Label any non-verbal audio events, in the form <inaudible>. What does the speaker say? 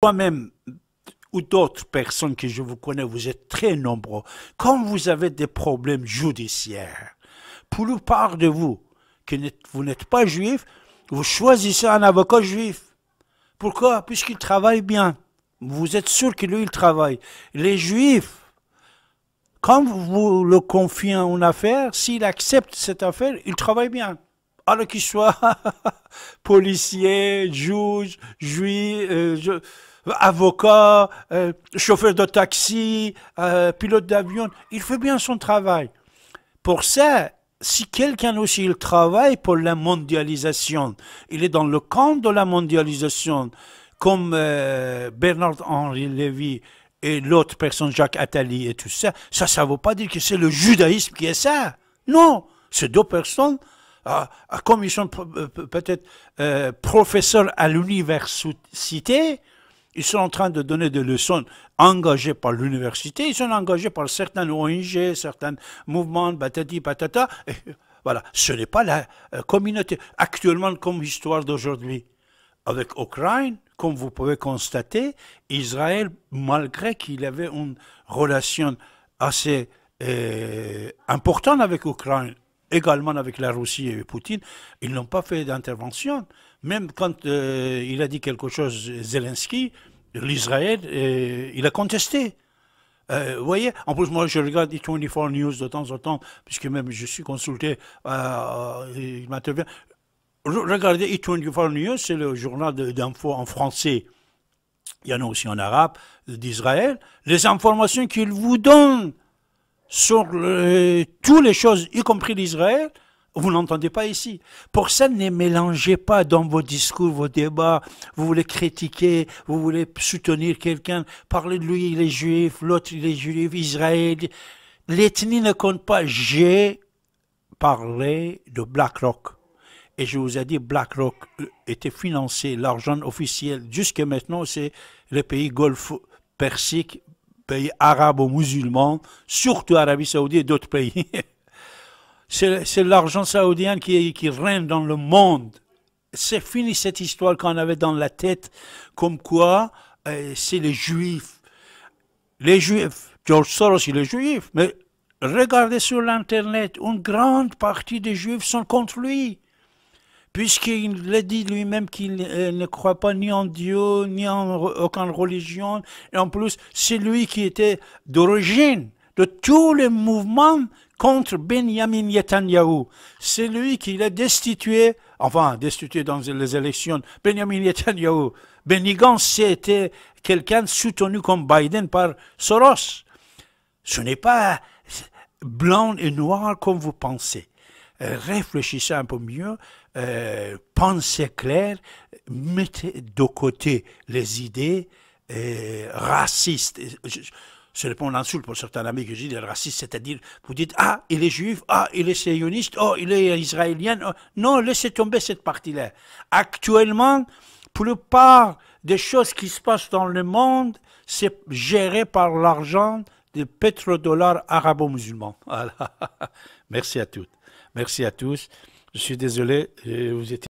Toi-même ou d'autres personnes que je vous connais, vous êtes très nombreux. Quand vous avez des problèmes judiciaires, pour la part de vous, que vous n'êtes pas juif, vous choisissez un avocat juif. Pourquoi Puisqu'il travaille bien. Vous êtes sûr que lui, il travaille. Les juifs, quand vous le confiez en affaire, s'il accepte cette affaire, il travaille bien alors qu'il soit <laughs> policier, juge, juif, euh, avocat, euh, chauffeur de taxi, euh, pilote d'avion, il fait bien son travail. Pour ça, si quelqu'un aussi il travaille pour la mondialisation, il est dans le camp de la mondialisation, comme Bernard-Henri Lévy et l'autre personne, Jacques Attali et tout ça, ça, ça ne veut pas dire que c'est le judaïsme qui est ça. Non, c'est deux personnes à, comme ils sont peut-être euh, professeurs à l'université, ils sont en train de donner des leçons engagées par l'université, ils sont engagés par certains ONG, certains mouvements, patati patata. voilà, ce n'est pas la euh, communauté. Actuellement, comme histoire d'aujourd'hui, avec Ukraine, comme vous pouvez constater, Israël, malgré qu'il avait une relation assez euh, importante avec Ukraine, également avec la Russie et Poutine, ils n'ont pas fait d'intervention. Même quand euh, il a dit quelque chose, Zelensky, l'Israël, euh, il a contesté. Euh, vous voyez, en plus, moi, je regarde E24 News de temps en temps, puisque même je suis consulté, il m'intervient. Regardez E24 News, c'est le journal d'infos en français. Il y en a aussi en arabe, d'Israël. Les informations qu'il vous donne, sur le, toutes les choses, y compris l'Israël, vous n'entendez pas ici. Pour ça, ne mélangez pas dans vos discours, vos débats. Vous voulez critiquer, vous voulez soutenir quelqu'un, Parlez de lui, il est juif, l'autre, il est juif, Israël. L'ethnie ne compte pas. J'ai parlé de BlackRock. Et je vous ai dit, BlackRock euh, était financé, l'argent officiel, jusqu'à maintenant, c'est le pays Golfe Persique, pays ou musulmans surtout Arabie Saoudite et d'autres pays. <laughs> C'est l'argent saoudien qui, qui règne dans le monde. C'est fini cette histoire qu'on avait dans la tête, comme quoi euh, c'est les juifs. Les juifs, George Soros, il est juif, mais regardez sur l'Internet, une grande partie des juifs sont contre lui puisqu'il l'a dit lui-même qu'il euh, ne croit pas ni en Dieu, ni en aucune religion. Et en plus, c'est lui qui était d'origine de tous les mouvements contre Benjamin Netanyahu. C'est lui qui l'a destitué, enfin destitué dans les élections, Benjamin Netanyahu. Benny c'était quelqu'un soutenu comme Biden par Soros. Ce n'est pas blanc et noir comme vous pensez. Euh, réfléchissez un peu mieux, euh, pensez clair, mettez de côté les idées euh, racistes. ce n'est pas une insulte pour certains amis que je dis, les racistes, c'est-à-dire, vous dites, ah, il est juif, ah, il est sioniste, oh, il est israélien. Oh. Non, laissez tomber cette partie-là. Actuellement, la plupart des choses qui se passent dans le monde, c'est géré par l'argent des pétrodollars arabo-musulmans. <laughs> Merci à toutes. Merci à tous. Je suis désolé, euh, vous étiez.